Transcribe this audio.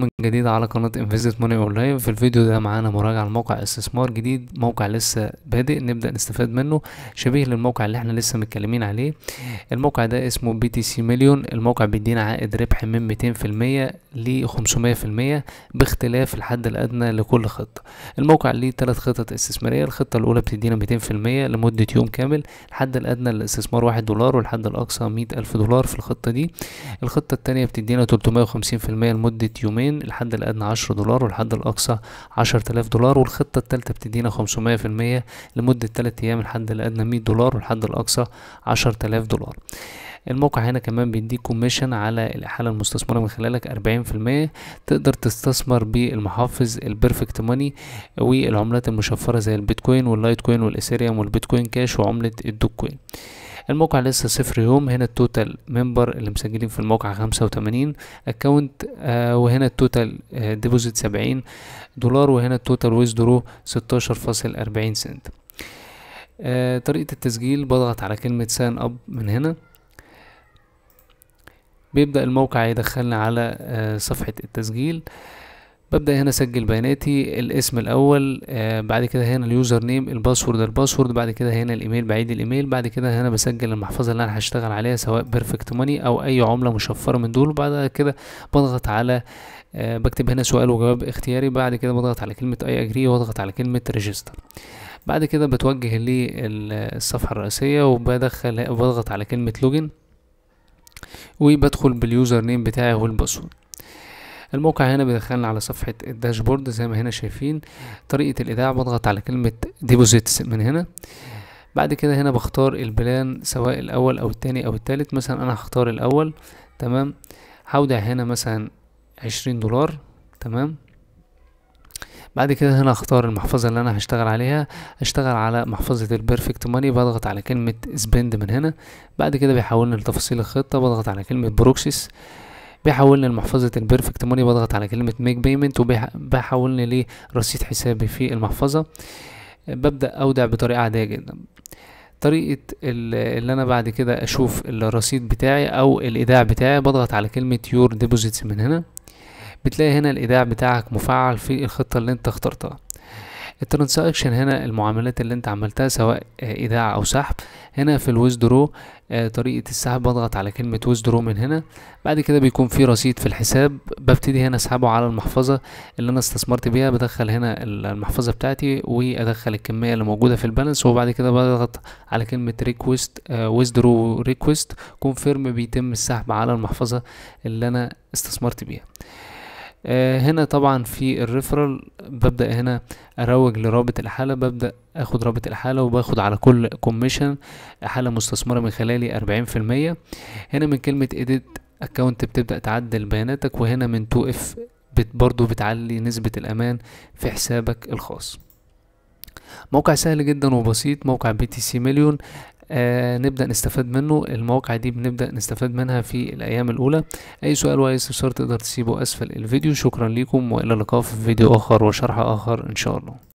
بكم من جديد على قناة انفيزيت موني اونلاين في الفيديو ده معانا مراجعة لموقع استثمار جديد موقع لسه بادئ نبدأ نستفاد منه شبيه للموقع اللي احنا لسه متكلمين عليه الموقع ده اسمه بي تي سي مليون الموقع بيدينا عائد ربح من 200% ل 500% باختلاف الحد الأدنى لكل خطة الموقع ليه ثلاث خطط استثمارية الخطة الأولى بتدينا 200% لمدة يوم كامل الحد الأدنى للاستثمار واحد دولار والحد الأقصى مئة ألف دولار في الخطة دي الخطة التانية بتدينا 350% لمدة يومين يومين الحد الأدنى 10 دولار والحد الأقصى 10000 دولار والخطة التالتة بتدينا 500% لمدة 3 أيام الحد الأدنى 100 دولار والحد الأقصى 10000 دولار الموقع هنا كمان بيديك كوميشن على الإحالة المستثمرة من خلالك 40% تقدر تستثمر بالمحافظ البرفكت ماني والعملات المشفرة زي البيتكوين واللايت كوين والإثيريوم والبيتكوين كاش وعملة الدوكوين الموقع لسه صفر يوم هنا التوتال ممبر اللي مسجلين في الموقع خمسة وتمانين اكونت آه، وهنا التوتال آه، ديبوزيت سبعين دولار وهنا التوتال ويزدرو ستاشر فاصل أربعين سنت آه، طريقة التسجيل بضغط على كلمة سان أب من هنا بيبدأ الموقع يدخلنا على صفحة التسجيل ببدأ هنا اسجل بياناتي الاسم الاول آه بعد كده هنا اليوزر نيم الباسورد الباسورد بعد كده هنا الايميل بعيد الايميل بعد كده هنا بسجل المحفظة اللي انا هشتغل عليها سواء بيرفكت ماني او اي عملة مشفرة من دول بعد كده بضغط على آه بكتب هنا سؤال وجواب اختياري بعد كده بضغط على كلمة اي اجري واضغط على كلمة ريجستر بعد كده بتوجه للصفحة الرئيسية وبدخل بضغط على كلمة لوجن وبدخل باليوزر نيم بتاعي والباسورد الموقع هنا بيدخلنا على صفحة الداشبورد زي ما هنا شايفين طريقة الإيداع بضغط على كلمة ديبوزيتس من هنا بعد كده هنا بختار البلان سواء الأول أو التاني أو التالت مثلا أنا هختار الأول تمام هودع هنا مثلا عشرين دولار تمام بعد كده هنا اختار المحفظة اللي انا هشتغل عليها هشتغل على محفظة البيرفكت ماني بضغط على كلمة سبند من هنا بعد كده بيحولنا لتفاصيل الخطة بضغط على كلمة بروكسيس بيحولني لمحفظة البيرفكت موني بضغط على كلمة ميك بيمنت وبيحولني لرصيد حسابي في المحفظة ببدأ أودع بطريقة عادية جدا طريقة اللي أنا بعد كده أشوف الرصيد بتاعي أو الإيداع بتاعي بضغط على كلمة يور ديبوزيتس من هنا بتلاقي هنا الإيداع بتاعك مفعل في الخطة اللي أنت اخترتها الترانزاكشن هنا المعاملات اللي انت عملتها سواء ايداع آه، او سحب هنا في الويزدرو آه، طريقه السحب بضغط على كلمه ويزدرو من هنا بعد كده بيكون في رصيد في الحساب ببتدي هنا اسحبه على المحفظه اللي انا استثمرت بيها بدخل هنا المحفظه بتاعتي وادخل الكميه اللي موجوده في البالانس وبعد كده بضغط على كلمه ريكويست ويزدرو ريكويست كونفيرم بيتم السحب على المحفظه اللي انا استثمرت بيها آه هنا طبعا في الريفرال ببدأ هنا اروج لرابط الحالة ببدأ اخد رابط الحالة وباخد على كل كوميشن حالة مستثمرة من خلالي أربعين في المية هنا من كلمة ايديت اكونت بتبدأ تعدل بياناتك وهنا من تو اف برضو بتعلي نسبة الامان في حسابك الخاص موقع سهل جدا وبسيط موقع بي تي سي مليون آه، نبدأ نستفاد منه المواقع دي بنبدأ نستفاد منها في الأيام الأولى أي سؤال وأي استفسار تقدر تسيبه أسفل الفيديو شكرا ليكم وإلى اللقاء في فيديو آخر وشرح آخر إن شاء الله